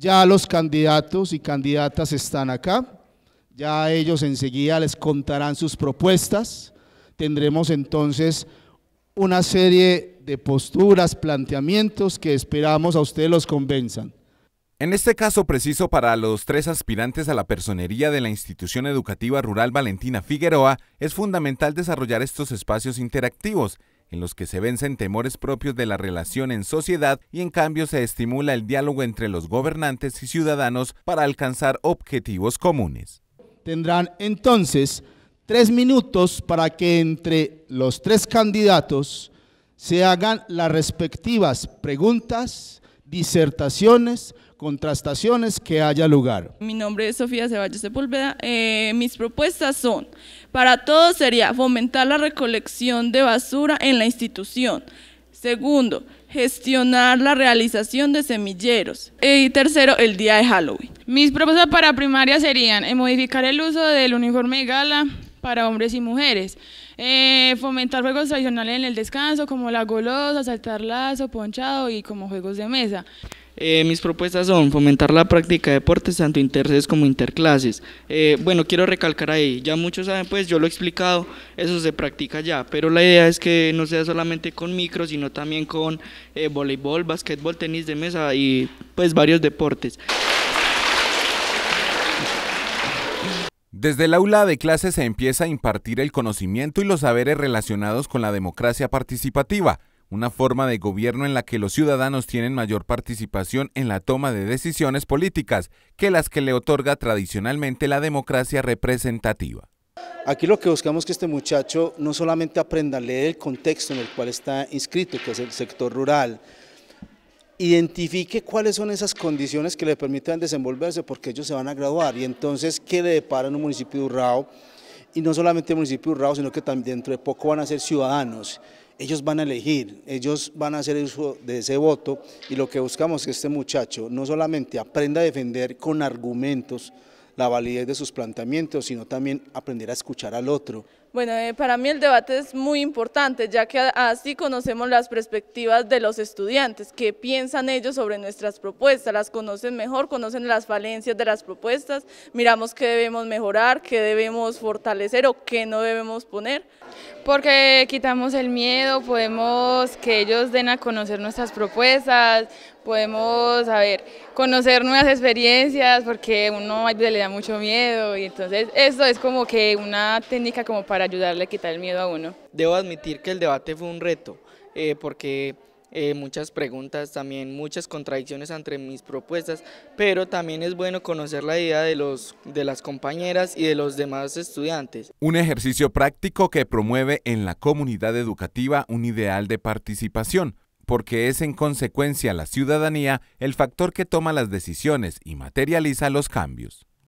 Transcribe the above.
Ya los candidatos y candidatas están acá. Ya ellos enseguida les contarán sus propuestas. Tendremos entonces una serie de posturas, planteamientos que esperamos a ustedes los convenzan. En este caso preciso para los tres aspirantes a la personería de la institución educativa rural Valentina Figueroa, es fundamental desarrollar estos espacios interactivos en los que se vencen temores propios de la relación en sociedad y en cambio se estimula el diálogo entre los gobernantes y ciudadanos para alcanzar objetivos comunes. Tendrán entonces tres minutos para que entre los tres candidatos se hagan las respectivas preguntas, disertaciones, contrastaciones que haya lugar. Mi nombre es Sofía Ceballos Sepúlveda. Eh, mis propuestas son, para todos sería fomentar la recolección de basura en la institución. Segundo, gestionar la realización de semilleros. Y tercero, el día de Halloween. Mis propuestas para primaria serían eh, modificar el uso del uniforme de gala para hombres y mujeres, eh, fomentar juegos tradicionales en el descanso como la golosa, saltar lazo, ponchado y como juegos de mesa. Eh, mis propuestas son fomentar la práctica de deportes tanto interces como interclases. Eh, bueno, quiero recalcar ahí, ya muchos saben, pues yo lo he explicado, eso se practica ya, pero la idea es que no sea solamente con micro, sino también con eh, voleibol, basquetbol, tenis de mesa y pues varios deportes. Desde el aula de clases se empieza a impartir el conocimiento y los saberes relacionados con la democracia participativa una forma de gobierno en la que los ciudadanos tienen mayor participación en la toma de decisiones políticas que las que le otorga tradicionalmente la democracia representativa. Aquí lo que buscamos es que este muchacho no solamente aprenda a leer el contexto en el cual está inscrito, que es el sector rural, identifique cuáles son esas condiciones que le permitan desenvolverse porque ellos se van a graduar y entonces qué le depara en un municipio de Urrao y no solamente el municipio sino que también dentro de poco van a ser ciudadanos. Ellos van a elegir, ellos van a hacer uso de ese voto y lo que buscamos es que este muchacho no solamente aprenda a defender con argumentos la validez de sus planteamientos, sino también aprender a escuchar al otro. Bueno, eh, para mí el debate es muy importante, ya que así conocemos las perspectivas de los estudiantes, qué piensan ellos sobre nuestras propuestas, las conocen mejor, conocen las falencias de las propuestas, miramos qué debemos mejorar, qué debemos fortalecer o qué no debemos poner. Porque quitamos el miedo, podemos que ellos den a conocer nuestras propuestas, podemos, a ver, conocer nuevas experiencias, porque uno a uno le da mucho miedo y entonces esto es como que una técnica como para ayudarle a quitar el miedo a uno. Debo admitir que el debate fue un reto, eh, porque eh, muchas preguntas, también muchas contradicciones entre mis propuestas, pero también es bueno conocer la idea de, los, de las compañeras y de los demás estudiantes. Un ejercicio práctico que promueve en la comunidad educativa un ideal de participación, porque es en consecuencia la ciudadanía el factor que toma las decisiones y materializa los cambios.